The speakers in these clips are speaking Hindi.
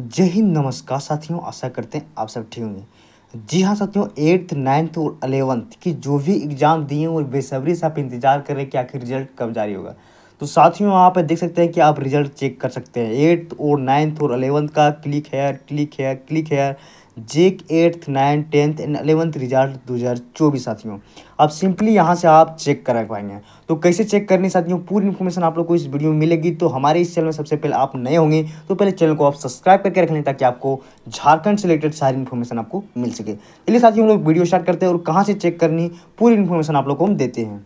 जय हिंद नमस्कार साथियों आशा करते हैं आप सब ठीक होंगे जी हाँ साथियों एट्थ नाइन्थ और अलेवंथ की जो भी एग्ज़ाम दिए हैं और बेसब्री से आप इंतजार कर रहे हैं कि आखिर रिजल्ट कब जारी होगा तो साथियों आप पर देख सकते हैं कि आप रिजल्ट चेक कर सकते हैं एट्थ और नाइन्थ और अलेवंथ का click here click here click here JAC eighth ninth tenth and eleventh result दो हज़ार चौबीस साथियों अब सिंपली यहाँ से आप चेक करा पाएंगे तो कैसे चेक करने साथियों पूरी इन्फॉर्मेशन आप लोग को इस वीडियो में मिलेगी तो हमारे इस चैनल में सबसे पहले आप नए होंगे तो पहले चैनल को आप सब्सक्राइब करके रख लें ताकि आपको झारखंड से रिलेटेड सारी इन्फॉर्मेशन आपको मिल सके चलिए साथियों हम लोग वीडियो स्टार्ट करते हैं और कहाँ से चेक करनी पूरी इन्फॉर्मेशन आप लोग को हम देते हैं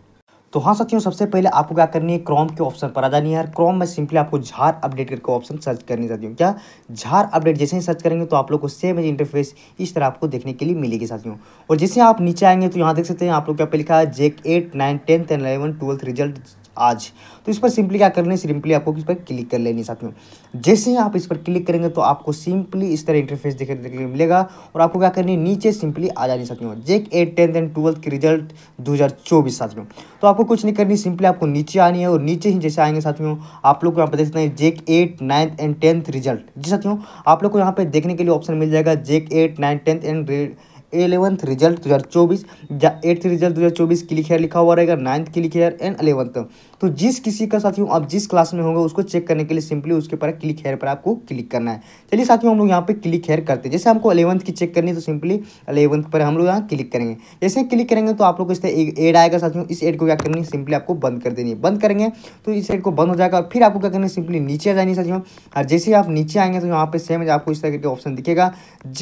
तो हाँ साथियों सबसे पहले आपको क्या करनी है क्रोम के ऑप्शन पर आ जानी है यार क्रोम में सिंपली आपको झार अपडेट करके ऑप्शन सर्च करनी चाहती हूँ क्या झार अपडेट जैसे ही सर्च करेंगे तो आप लोग को सेम एज इंटरफेस इस तरह आपको देखने के लिए मिलेगी साथियों और जैसे आप नीचे आएंगे तो यहाँ देख सकते हैं आप लोग क्या पे लिखा है JAC eight nine tenth and eleven twelfth result आज तो इस पर सिंपली क्या करना है सिंपली आपको इस पर क्लिक कर लेनी साथ में जैसे ही आप इस पर क्लिक करेंगे तो आपको सिंपली इस तरह इंटरफेस देखने के लिए मिलेगा और आपको क्या करनी है नीचे सिंपली आ जानी साथ में JAC eight tenth and twelfth के रिजल्ट दो हज़ार चौबीस साथ में तो आपको कुछ नहीं करनी सिंपली आपको नीचे आनी है और नीचे ही जैसे आएंगे साथियों आप लोग को यहाँ पर देख सकते हैं JAC eight ninth and tenth result जी साथियों आप लोग को यहाँ पर देखने के लिए ऑप्शन मिल जाएगा JAC eight nine tenth and eleventh result दो हज़ार चौबीस या एट्थ रिजल्ट दो हज़ार चौबीस क्लिक लिखे लिखा हुआ रहेगा ninth click here and eleventh तो जिस किसी का साथियों आप जिस क्लास में होगा उसको चेक करने के लिए सिंपली उसके पर क्लिक हेयर पर आपको क्लिक करना है चलिए साथियों हम लोग यहाँ पे क्लिक हेयर करते हैं जैसे हमको अलेवंथ की चेक करनी है तो सिंपली अलेवंथ पर हम लोग यहाँ क्लिक करेंगे जैसे क्लिक करेंगे तो आप लोग इस तरह एड आएगा साथियों इस एड को क्या करनी है सिंपली आपको बंद कर देनी है बंद करेंगे तो इस एड को बंद हो जाएगा फिर आपको क्या करना है सिंपली नीचे आ जानी साथियों और जैसे आप नीचे आएंगे तो यहाँ पर सेम आपको इस तरह के ऑप्शन दिखेगा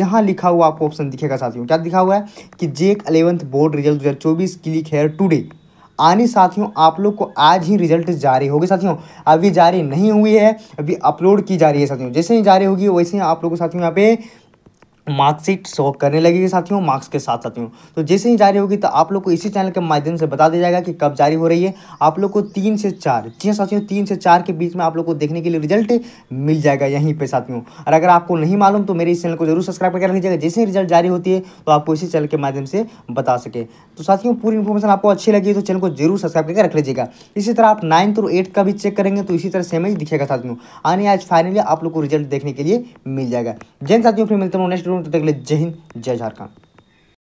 जहाँ लिखा हुआ आपको ऑप्शन दिखेगा साथियों क्या साथ हुआ है कि जेक अलेवंथ बोर्ड रिजल्ट दो क्लिक हेयर टुडे आनी साथियों आप लोग को आज ही रिजल्ट जारी होगी साथियों अभी जारी नहीं हुई है अभी अपलोड की जा रही है साथियों जैसे ही जारी होगी वैसे ही आप लोगों को साथियों यहाँ पे मार्कशीट शो करने लगेगी साथियों मार्क्स के साथ साथियों तो जैसे ही जारी होगी तो आप लोग को इसी चैनल के माध्यम से बता दिया जाएगा कि कब जारी हो रही है आप लोग को तीन से चार जी हाँ साथियों तीन से चार के बीच में आप लोग को देखने के लिए रिजल्ट मिल जाएगा यहीं पर साथियों और अगर आपको नहीं मालूम तो मेरे इस चैनल को जरूर सब्सक्राइब करके रख लीजिएगा जैसे ही रिजल्ट जारी होती है तो आपको इसी चैनल के माध्यम से बता सके तो साथियों पूरी इन्फॉर्मेशन आपको अच्छी लगी तो चैनल को जरूर सब्सक्राइब करके रख लीजिएगा इसी तरह आप नाइन्थ और एट्थ का भी चेक करेंगे तो इसी तरह सेम ही दिखेगा साथियों आने आज फाइनली आप लोग को रिजल्ट देखने के लिए मिल जाएगा जैन साथियों फिर मिलते हैं नेक्स्ट वीडियो ले जय हिंद जय झारखंड